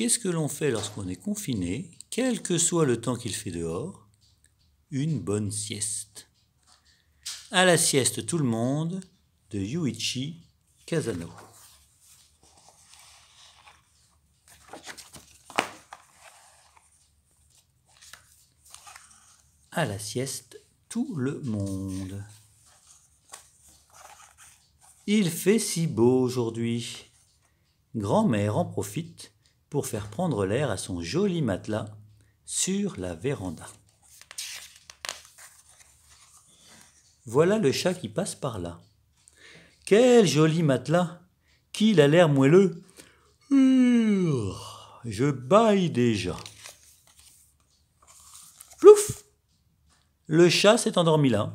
Qu'est-ce que l'on fait lorsqu'on est confiné, quel que soit le temps qu'il fait dehors Une bonne sieste. À la sieste tout le monde de Yuichi Kazano. À la sieste tout le monde. Il fait si beau aujourd'hui. Grand-mère en profite pour faire prendre l'air à son joli matelas sur la véranda. Voilà le chat qui passe par là. Quel joli matelas Qu'il a l'air moelleux Je baille déjà. Plouf Le chat s'est endormi là.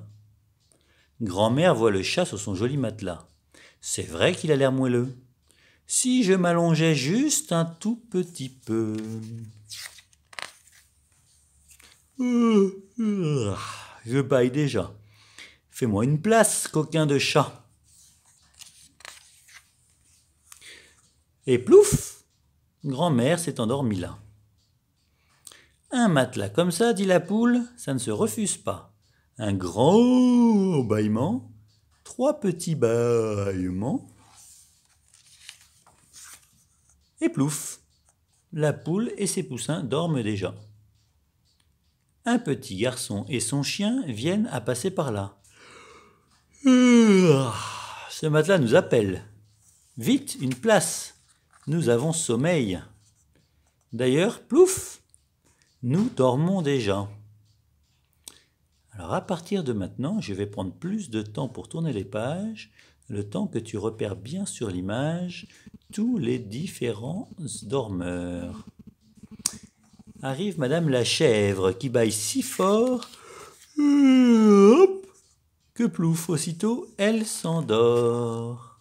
Grand-mère voit le chat sur son joli matelas. C'est vrai qu'il a l'air moelleux si je m'allongeais juste un tout petit peu. Euh, je baille déjà. Fais-moi une place, coquin de chat. Et plouf Grand-mère s'est endormie là. Un matelas comme ça, dit la poule, ça ne se refuse pas. Un grand bâillement, trois petits bâillements, et plouf La poule et ses poussins dorment déjà. Un petit garçon et son chien viennent à passer par là. Euh, ce matelas nous appelle. Vite, une place. Nous avons sommeil. D'ailleurs, plouf Nous dormons déjà. Alors à partir de maintenant, je vais prendre plus de temps pour tourner les pages, le temps que tu repères bien sur l'image tous les différents dormeurs. Arrive Madame la chèvre qui baille si fort que plouf, aussitôt elle s'endort.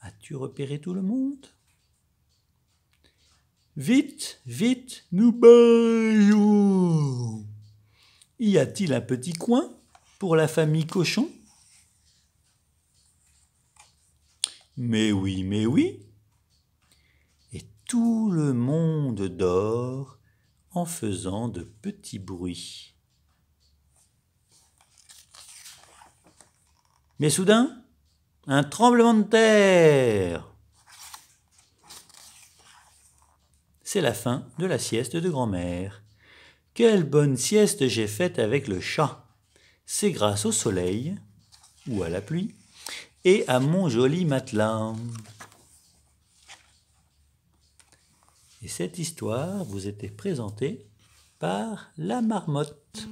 As-tu repéré tout le monde Vite, vite, nous baillons Y a-t-il un petit coin pour la famille cochon Mais oui, mais oui. Et tout le monde dort en faisant de petits bruits. Mais soudain, un tremblement de terre. C'est la fin de la sieste de grand-mère. Quelle bonne sieste j'ai faite avec le chat. C'est grâce au soleil ou à la pluie et à mon joli matelas. Et cette histoire vous était présentée par la marmotte.